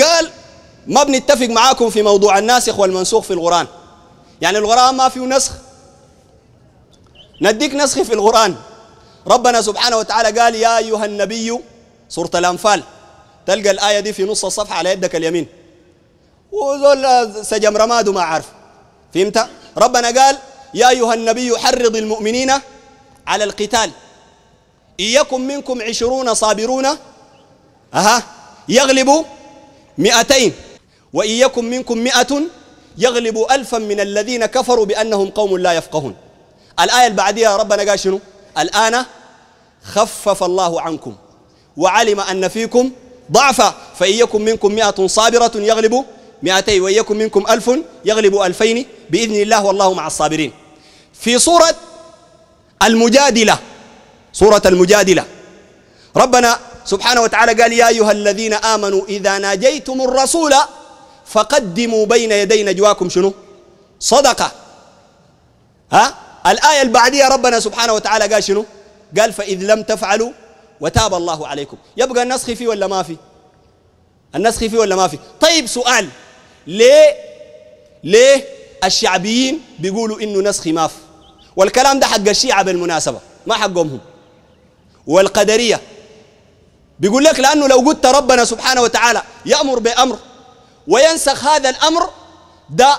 قال ما بنتفق معاكم في موضوع الناسخ والمنسوخ في القرآن يعني القرآن ما فيه نسخ نديك نسخ في القرآن ربنا سبحانه وتعالى قال يا أيها النبي سورة الأنفال تلقى الآية دي في نص الصفحة على يدك اليمين وزول سجم رماد ما عارف فهمت ربنا قال يا أيها النبي حرض المؤمنين على القتال إن يكن منكم عشرون صابرون أها يغلبوا مئتين وإن يكن منكم مئة يغلب ألفا من الذين كفروا بأنهم قوم لا يفقهون الآية اللي بعديها ربنا قال شنو الآن خفف الله عنكم وعلم أن فيكم ضعفا فإن يكن منكم مئة صابرة يغلب مئتي وإن يكن منكم ألف يغلب ألفين بإذن الله والله مع الصابرين في سورة المجادلة سورة المجادلة ربنا سبحانه وتعالى قال يا أيها الذين آمنوا إذا ناجيتم الرسول فقدموا بين يدي نجواكم شنو صدقة ها الآية البعدية ربنا سبحانه وتعالى قال شنو قال فإذ لم تفعلوا وتاب الله عليكم يبقى النسخ فيه ولا ما فيه النسخ فيه ولا ما فيه طيب سؤال ليه ليه الشعبيين بيقولوا انه نسخ ما فيه والكلام ده حق الشيعة بالمناسبة ما حقهم هم والقدرية بيقول لك لأنه لو قلت ربنا سبحانه وتعالى يأمر بأمر وينسخ هذا الأمر ده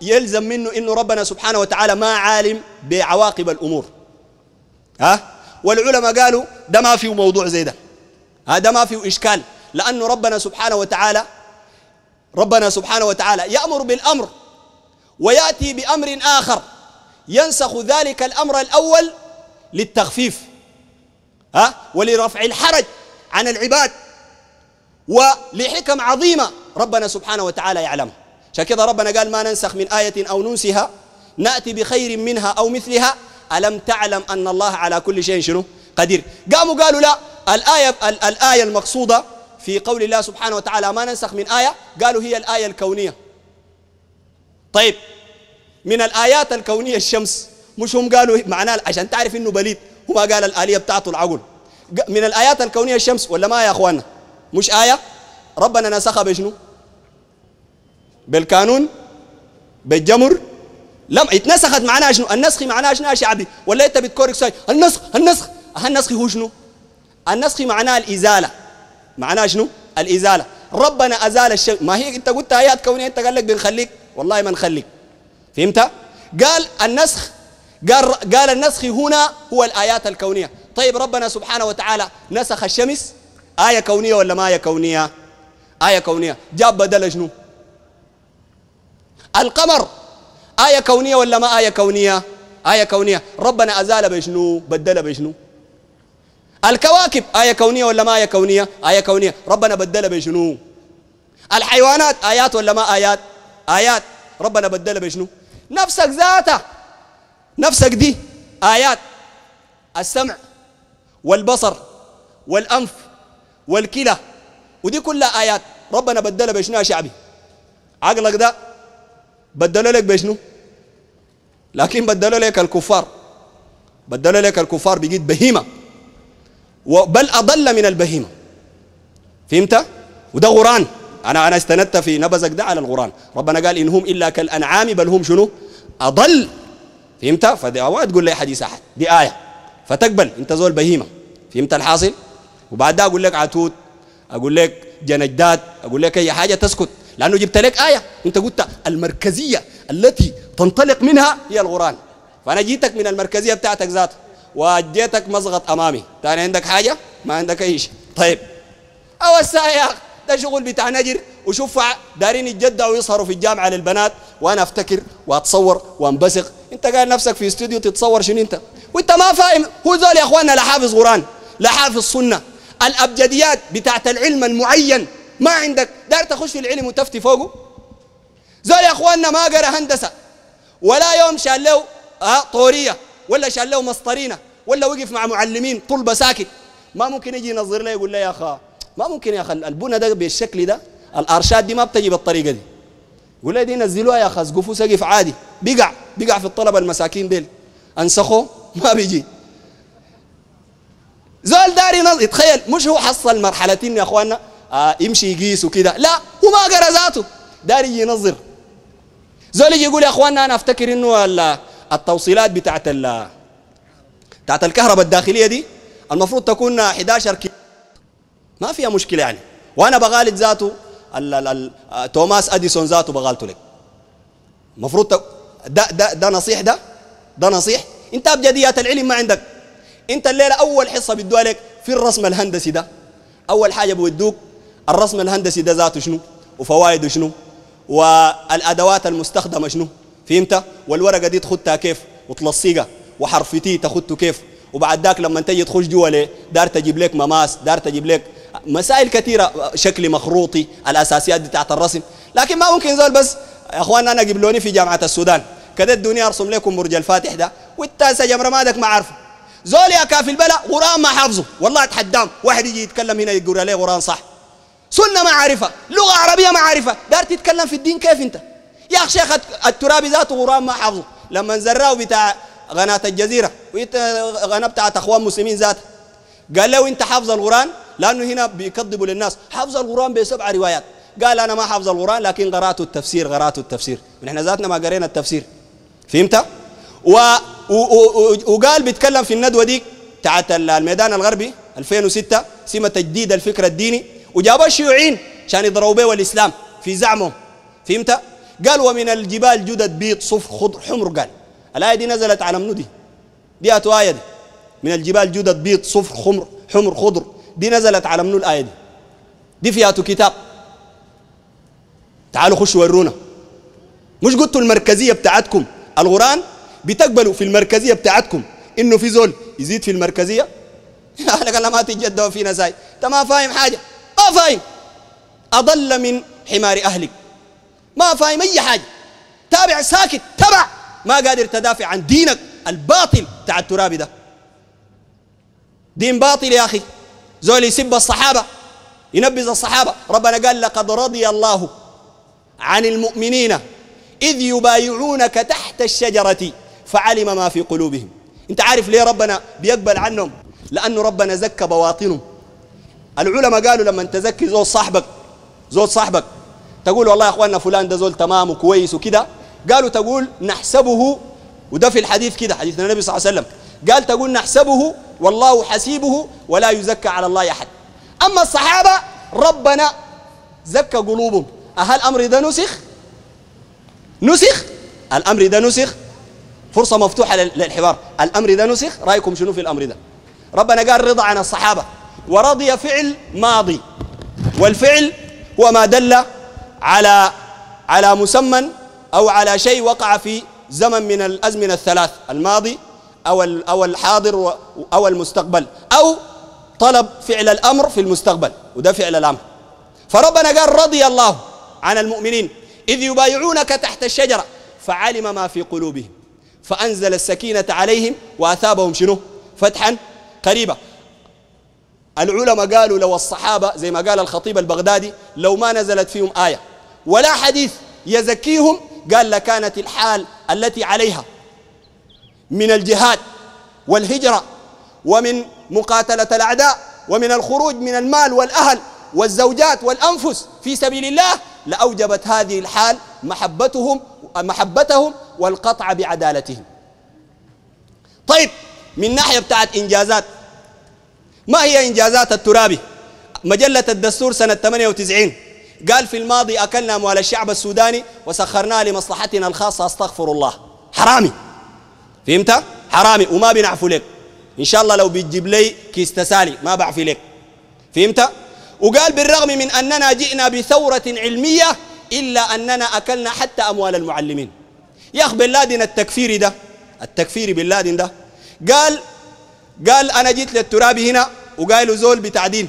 يلزم منه إنه ربنا سبحانه وتعالى ما عالم بعواقب الأمور ها والعلماء قالوا ده ما فيه موضوع زي ده هذا ما فيه إشكال لأنه ربنا سبحانه وتعالى ربنا سبحانه وتعالى يأمر بالأمر ويأتي بأمر آخر ينسخ ذلك الأمر الأول للتخفيف ها ولرفع الحرج عن العباد ولحكم عظيمة ربنا سبحانه وتعالى يعلمها عشان كذا ربنا قال ما ننسخ من آية أو ننسها نأتي بخير منها أو مثلها ألم تعلم أن الله على كل شيء شنو قدير قاموا قالوا لا الآية الآية المقصودة في قول الله سبحانه وتعالى ما ننسخ من آية قالوا هي الآية الكونية طيب من الآيات الكونية الشمس مش هم قالوا معناه عشان تعرف إنه بليد هو قال الآلية بتاعته العقل من الآيات الكونية الشمس ولا ما يا أخوانا مش آية ربنا نسخها بشنو بالقانون بالجمر لم اتنسخت معناها شنو النسخ معناها شنو يا شعبي ولا انت بتكورك ساي النسخ النسخ النسخ هو شنو النسخ معناها الإزالة معناها شنو الإزالة ربنا أزال الشيء ما هي أنت قلت آيات كونية أنت قال لك بنخليك والله ما نخليك فهمت قال النسخ قال قال النسخ هنا هو الآيات الكونية طيب ربنا سبحانه وتعالى نسخ الشمس آية كونية ولا ما آية كونية آية كونية جاب بدل شنو القمر آية كونية ولا ما آية كونية آية كونية ربنا أزال بشنو بدل بشنو الكواكب آية كونية ولا ما آية كونية آية كونية ربنا بدل بشنو الحيوانات آيات ولا ما آيات آيات ربنا بدل بشنو نفسك ذاته نفسك دي آيات السمع والبصر والأنف والكلى ودي كلها آيات ربنا بدلها بشنو يا شعبي عقلك ده بدلوا لك بشنو لكن بدلوا لك الكفار بدلوا لك الكفار بقيت بهيمة بل أضل من البهيمة فهمت؟ وده غران أنا أنا استندت في نبذك ده على الغران ربنا قال إن هم إلا كالأنعام بل هم شنو؟ أضل فهمت؟ فدي أوعى تقول لي حديث أحد دي آية فتقبل انت زول بهيمه فهمت الحاصل وبعدها اقول لك عتوت اقول لك جنجدات اقول لك اي حاجه تسكت لانه جبت لك ايه انت قلت المركزيه التي تنطلق منها هي القران فانا جيتك من المركزيه بتاعتك ذاتها واديتك مزغط امامي ثاني عندك حاجه ما عندك اي شيء طيب او يا اخي ده شغل بتاع نجر وشوف دارين يتجدعوا ويسهروا في الجامعه للبنات وانا افتكر واتصور وانبثق انت جاي نفسك في استوديو تتصور شنو انت وانت ما فاهم هو ذول يا اخواننا لا حافظ قران لا حافظ سنه الابجديات بتاعت العلم المعين ما عندك دار تخش في العلم وتفتي فوقه ذول يا اخواننا ما قرا هندسه ولا يوم شال له آه طوريه ولا شال له مسطرينه ولا وقف مع معلمين طلبه ساكت ما ممكن يجي ينظر له يقول له يا اخا ما ممكن يا اخي البنى ده بالشكل ده الارشاد دي ما بتجي بالطريقه دي يقول دي نزلوها يا خزقفوا سقف عادي بقع بقع في الطلبه المساكين ديل انسخوا ما بيجي زول داري نظ... تخيل مش هو حصل مرحلتين يا اخواننا آه يمشي يقيس وكده لا هو ما قرا ذاته داري ينظر زول يجي يقول يا اخواننا انا افتكر انه التوصيلات بتاعت ال بتاعت الكهرباء الداخليه دي المفروض تكون 11 كيلو ما فيها مشكله يعني وانا بغالط ذاته توماس اديسون ذاته بغالته لك المفروض ده ده ده نصيح ده ده نصيح انت ابجديات العلم ما عندك انت الليله اول حصه بيدوها لك في الرسم الهندسي ده اول حاجه بودوك الرسم الهندسي ده ذاته شنو وفوائده شنو والادوات المستخدمه شنو فهمت والورقه دي تخدها كيف وتلصقها وحرف تي كيف وبعد ذاك لما تجي تخش جوا ليه دار تجيب لك مماس دار تجيب لك مسائل كثيره شكلي مخروطي الاساسيات بتاعت الرسم لكن ما ممكن زول بس يا اخوان انا قبلوني في جامعه السودان كده الدنيا ارسم لكم برج الفاتح ده والتاسع جمر ما ما عارفه زول يا كافي البلاء قران ما حافظه والله اتحدام واحد يجي يتكلم هنا يقول عليه قران صح سنه ما عارفها لغه عربيه ما عارفها دار تتكلم في الدين كيف انت يا اخ شيخ الترابي ذاته قران ما حافظه لما زراه بتاع قناه الجزيره وانت بتاعت اخوان مسلمين ذاته قال له انت حافظ القران لأنه هنا بيكذبوا للناس حفظ القرآن بسبع روايات قال أنا ما حفظ القرآن لكن قرأت التفسير قرأت التفسير نحن ذاتنا ما قرينا التفسير فهمت؟ و... و... و... وقال بيتكلم في الندوة دي بتاعت الميدان الغربي 2006 سمة تجديد الفكر الديني وجابوا الشيوعيين عشان يضربوا به الإسلام في زعمهم فهمت؟ قال ومن الجبال جدد بيض صفر خضر حمر قال الآية دي نزلت على منو دي؟ دي آية دي من الجبال جدد بيض صفر خمر حمر خضر دي نزلت على منو الآية دي دي فياتو كتاب تعالوا خشوا ورونا مش قلتوا المركزية بتاعتكم القرآن بتقبلوا في المركزية بتاعتكم إنه في زول يزيد في المركزية أهلك الله ما تجدوا فينا ساي أنت ما فاهم حاجة ما فاهم أضل من حمار أهلك ما فاهم أي حاجة تابع ساكت تبع ما قادر تدافع عن دينك الباطل تاع الترابي ده دين باطل يا أخي زول يسب الصحابة ينبز الصحابة ربنا قال لقد رضي الله عن المؤمنين إذ يبايعونك تحت الشجرة فعلم ما في قلوبهم انت عارف ليه ربنا بيقبل عنهم لأنه ربنا زكى بواطنهم العلماء قالوا لما تزكي زول صاحبك زول صاحبك تقول والله يا اخواننا فلان ده زول تمام وكويس وكده قالوا تقول نحسبه وده في الحديث كده حديث النبي صلى الله عليه وسلم قال تقول نحسبه والله حسيبه ولا يزكى على الله أحد أما الصحابة ربنا زكى قلوبهم أهل الأمر ده نسخ نسخ الأمر ده نسخ فرصة مفتوحة للحوار الأمر ده نسخ رأيكم شنو في الأمر ده ربنا قال رضا عن الصحابة ورضي فعل ماضي والفعل هو ما دل على على مسمى أو على شيء وقع في زمن من الأزمنة الثلاث الماضي أو أو الحاضر أو المستقبل أو طلب فعل الأمر في المستقبل وده فعل الأمر فربنا قال رضي الله عن المؤمنين إذ يبايعونك تحت الشجرة فعلم ما في قلوبهم فأنزل السكينة عليهم وأثابهم شنو فتحا قريبا العلماء قالوا لو الصحابة زي ما قال الخطيب البغدادي لو ما نزلت فيهم آية ولا حديث يزكيهم قال لكانت الحال التي عليها من الجهاد والهجرة ومن مقاتلة الأعداء ومن الخروج من المال والأهل والزوجات والأنفس في سبيل الله لأوجبت هذه الحال محبتهم محبتهم والقطع بعدالتهم طيب من ناحية بتاعت إنجازات ما هي إنجازات الترابي مجلة الدستور سنة 98 قال في الماضي أكلنا أموال الشعب السوداني وسخرناها لمصلحتنا الخاصة أستغفر الله حرامي فهمت حرامي وما بنعفو لك ان شاء الله لو بتجيب لي كيس تسالي ما بعفي لك فهمت وقال بالرغم من اننا جئنا بثوره علميه الا اننا اكلنا حتى اموال المعلمين يا اخ بن لادن التكفيري ده التكفيري بن لادن ده قال قال انا جيت للتراب هنا وقايله زول بتعدين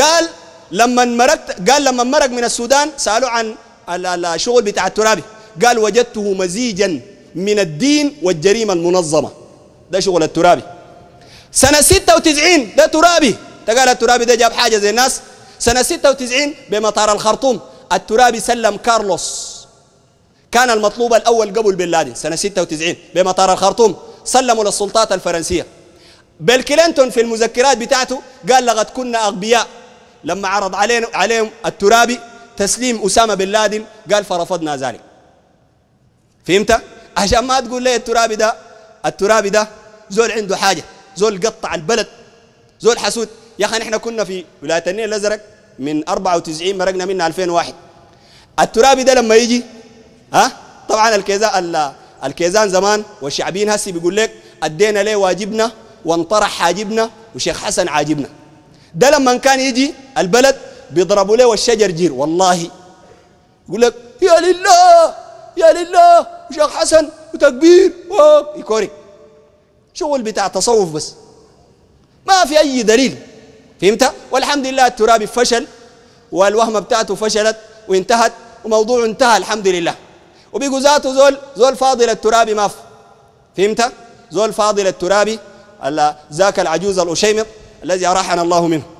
قال لما مرقت قال لما مرق من السودان سالوه عن الشغل بتاع الترابي قال وجدته مزيجا من الدين والجريمة المنظمة ده شغل الترابي سنة 96 ده ترابي تقال الترابي ده جاب حاجة زي الناس سنة 96 بمطار الخرطوم الترابي سلم كارلوس كان المطلوب الأول قبل بن لادن سنة 96 بمطار الخرطوم سلموا للسلطات الفرنسية بيل كلينتون في المذكرات بتاعته قال لقد كنا أغبياء لما عرض علينا عليهم الترابي تسليم أسامة بن لادن قال فرفضنا ذلك فهمت؟ عشان ما تقول لي الترابي ده الترابي ده زول عنده حاجه زول قطع البلد زول حسود يا اخي نحن كنا في ولايه النيل الازرق من 94 مرقنا منها 2001 الترابي ده لما يجي ها طبعا الكيزان الكيزان زمان والشعبيين هسي بيقول لك ادينا ليه واجبنا وانطرح حاجبنا وشيخ حسن عاجبنا ده لما كان يجي البلد بيضربوا له والشجر جير والله يقول لك يا لله يا لله وشيخ حسن وتكبير يكوري شغل بتاع تصوف بس ما في أي دليل فهمت والحمد لله الترابي فشل والوهمة بتاعته فشلت وانتهت وموضوع انتهى الحمد لله وبيقول ذاته زول زول فاضل الترابي ما فهمت زول فاضل الترابي ذاك العجوز الأشيمط الذي أراحنا الله منه